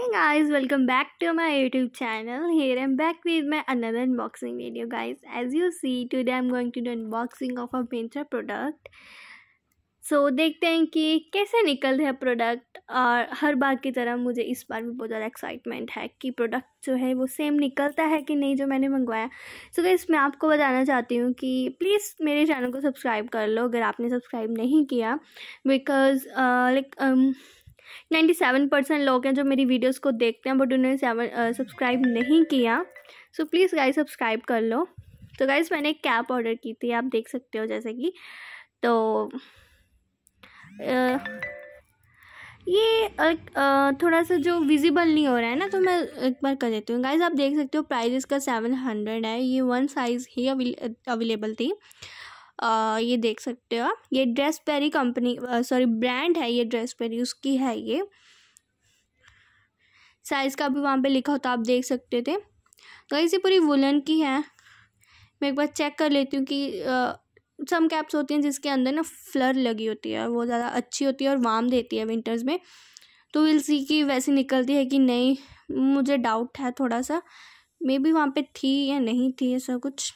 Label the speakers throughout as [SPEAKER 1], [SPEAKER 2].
[SPEAKER 1] hey guys welcome back to my youtube channel here i'm back with my another unboxing video guys as you see today i'm going to do unboxing of a Myntra product so so, देखते हैं कि कैसे निकल रहा product और हर बार की तरह मुझे इस बार भी बहुत ज़्यादा एक्साइटमेंट है कि प्रोडक्ट जो है वो सेम निकलता है कि नहीं जो मैंने मंगवाया सो so, मैं आपको बताना चाहती हूँ कि प्लीज़ मेरे चैनल को सब्सक्राइब कर लो अगर आपने सब्सक्राइब नहीं किया because like uh, um, ninety seven percent लोग हैं जो मेरी वीडियोस को देखते हैं बट उन्होंने सेवन सब्सक्राइब नहीं किया सो प्लीज़ गाइस सब्सक्राइब कर लो तो गाइस मैंने एक कैप ऑर्डर की थी आप देख सकते हो जैसे कि तो आ, ये थोड़ा सा जो विजिबल नहीं हो रहा है ना तो मैं एक बार कर देती हूँ गाइज आप देख सकते हो प्राइस इसका सेवन हंड्रेड है ये वन साइज़ ही अवेलेबल थी आ, ये देख सकते हो आप ये dress Perry company sorry brand है ये ड्रेस पेरी उसकी है ये साइज़ का भी वहाँ पे लिखा होता आप देख सकते थे तो ऐसी पूरी वुलन की है मैं एक बार चेक कर लेती हूँ कि आ, सम कैप्स होती हैं जिसके अंदर ना फ्लर लगी होती है वो ज़्यादा अच्छी होती है और वार्म देती है विंटर्स में तो विल सी की वैसी निकलती है कि नहीं मुझे डाउट है थोड़ा सा मे बी वहाँ पे थी या नहीं थी ऐसा कुछ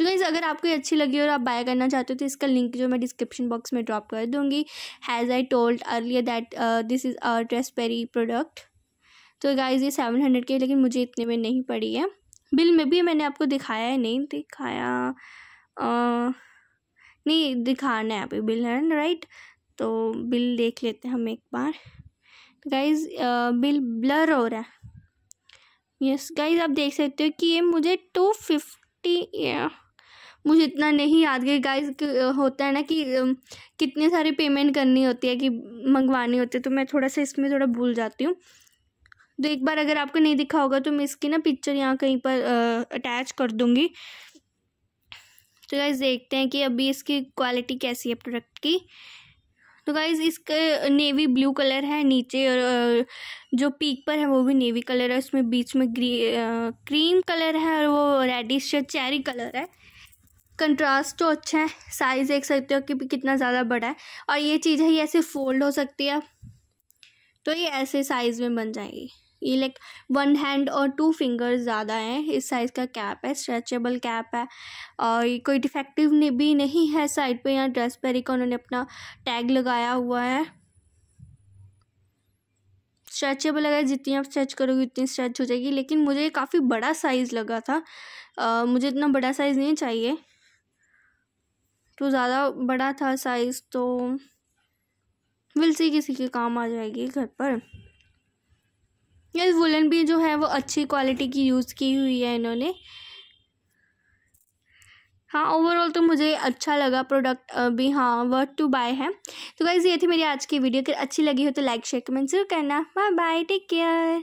[SPEAKER 1] तो गाइज़ अगर आपको ये अच्छी लगी और आप बाय करना चाहते हो तो इसका लिंक जो मैं डिस्क्रिप्शन बॉक्स में ड्रॉप कर दूँगी has I told earlier that this is a Perry product तो गाइज़ ये सेवन हंड्रेड की लेकिन मुझे इतने में नहीं पड़ी है बिल में भी मैंने आपको दिखाया है नहीं दिखाया आ, uh, नहीं दिखाना है अभी बिल है राइट तो बिल देख लेते हैं हम एक बार तो गाइज़ बिल ब्लर हो रहा है यस yes, गाइज़ आप देख सकते हो कि ये मुझे टू फिफ्टी मुझे इतना नहीं याद कि गाइस होता है ना कि कितने सारे पेमेंट करनी होती है कि मंगवानी होती है तो मैं थोड़ा सा इसमें थोड़ा भूल जाती हूँ तो एक बार अगर आपको नहीं दिखा होगा तो मैं इसकी ना पिक्चर यहाँ कहीं पर अटैच कर दूँगी तो गाइज़ देखते हैं कि अभी इसकी क्वालिटी कैसी है प्रोडक्ट की तो गाइज़ इसका नेवी ब्लू कलर है नीचे और जो पीक पर है वो भी नेवी कलर है उसमें बीच में ग्री क्रीम कलर है और वो रेडिश चेरी कलर है कंट्रास्ट तो अच्छा है साइज़ देख सकते हो कि कितना ज़्यादा बड़ा है और ये चीज़ है ये ऐसे फोल्ड हो सकती है तो ये ऐसे साइज़ में बन जाएगी ये लाइक वन हैंड और टू फिंगर्स ज़्यादा हैं इस साइज़ का कैप है स्ट्रेचेबल कैप है और ये कोई डिफेक्टिव भी नहीं है साइड पर यहाँ ड्रेस पर ही का उन्होंने अपना टैग लगाया हुआ है स्ट्रेचेबल अगर जितनी आप स्ट्रेच करोगे उतनी स्ट्रेच हो जाएगी लेकिन मुझे काफ़ी बड़ा साइज़ लगा था आ, मुझे इतना बड़ा साइज़ नहीं चाहिए तो ज़्यादा बड़ा था साइज़ तो विल सी किसी के काम आ जाएगी घर पर ये वुलन भी जो है वो अच्छी क्वालिटी की यूज़ की हुई है इन्होंने हाँ ओवरऑल तो मुझे अच्छा लगा प्रोडक्ट भी हाँ वर्थ टू बाय है तो गाइज़ ये थी मेरी आज की वीडियो अगर अच्छी लगी हो तो लाइक शेयर कमेंट जरूर करना बाय बाय टेक केयर